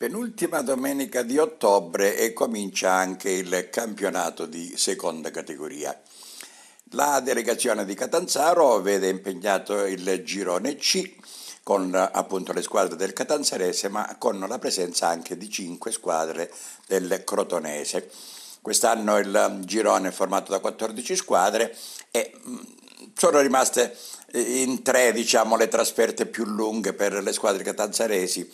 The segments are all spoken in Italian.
Penultima domenica di ottobre e comincia anche il campionato di seconda categoria. La delegazione di Catanzaro vede impegnato il girone C con appunto le squadre del Catanzarese ma con la presenza anche di cinque squadre del Crotonese. Quest'anno il girone è formato da 14 squadre e mm, sono rimaste eh, in tre diciamo, le trasferte più lunghe per le squadre catanzaresi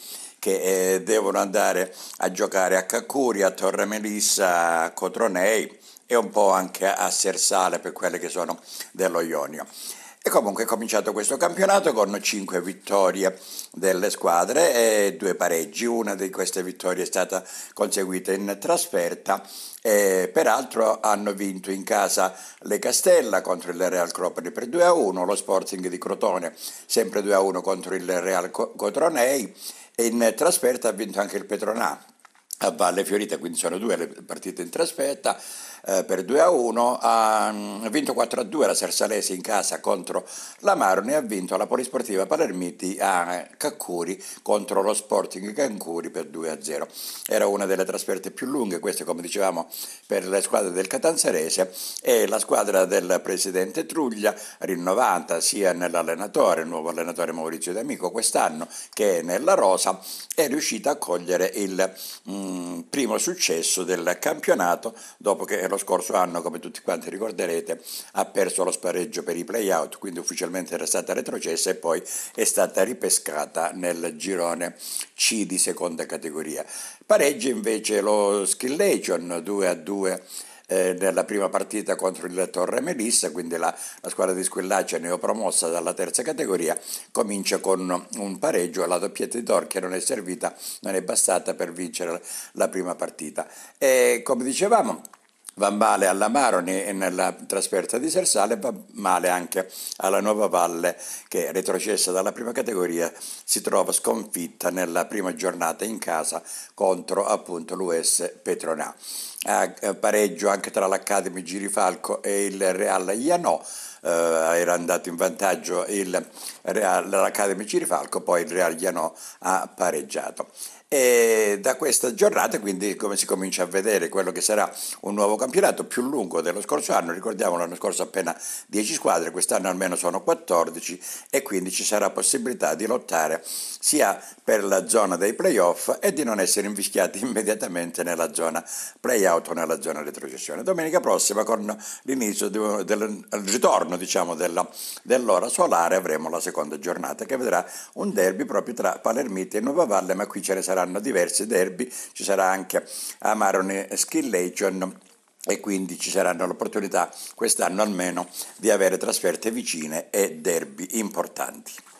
che eh, devono andare a giocare a Caccuri, a Torre Melissa, a Cotronei e un po' anche a Sersale per quelle che sono dello Ionio. E comunque è cominciato questo campionato con 5 vittorie delle squadre e due pareggi. Una di queste vittorie è stata conseguita in trasferta e peraltro hanno vinto in casa le Castella contro il Real Cropoli per 2-1, lo Sporting di Crotone sempre 2-1 contro il Real Cotronei in trasferta ha vinto anche il Petronato a Valle Fiorita, quindi sono due le partite in trasferta eh, per 2 a 1, ha mm, vinto 4 a 2 la Sarsalesi in casa contro la Maroni e ha vinto la Polisportiva Palermiti a Caccuri contro lo Sporting Cancuri per 2 a 0. Era una delle trasferte più lunghe, queste come dicevamo per le squadre del Catanzarese e la squadra del presidente Truglia rinnovata sia nell'allenatore, il nuovo allenatore Maurizio D'Amico quest'anno che nella Rosa, è riuscita a cogliere il mh, mm, primo successo del campionato dopo che lo scorso anno, come tutti quanti ricorderete, ha perso lo spareggio per i playout, quindi ufficialmente era stata retrocessa e poi è stata ripescata nel girone C di seconda categoria. Pareggia invece lo Skill Legion 2 a 2 eh, nella prima partita contro il Torre Melissa, quindi la, la squadra di Squillaccia neopromossa dalla terza categoria, comincia con un pareggio alla doppietta di Tor che non è servita, non è bastata per vincere la prima partita. E come dicevamo, va male alla Maroni e nella trasferta di Sersale, va male anche alla Nuova Valle che retrocessa dalla prima categoria si trova sconfitta nella prima giornata in casa contro appunto l'US Petronà. A eh, pareggio anche tra l'Academy Girifalco e il Real Ianò eh, era andato in vantaggio il Real, l'Academy Cirifalco, poi il Real Gianò ha pareggiato. E da questa giornata quindi come si comincia a vedere quello che sarà un nuovo campionato più lungo dello scorso anno, ricordiamo l'anno scorso appena 10 squadre, quest'anno almeno sono 14 e quindi ci sarà possibilità di lottare sia per la zona dei playoff e di non essere invischiati immediatamente nella zona playout o nella zona retrocessione. Domenica prossima con l'inizio del ritorno giorno diciamo, della, dell'ora solare avremo la seconda giornata che vedrà un derby proprio tra Palermiti e Nuova Valle, ma qui ce ne saranno diversi derby, ci sarà anche Amarone Skill Legion e quindi ci saranno l'opportunità quest'anno almeno di avere trasferte vicine e derby importanti.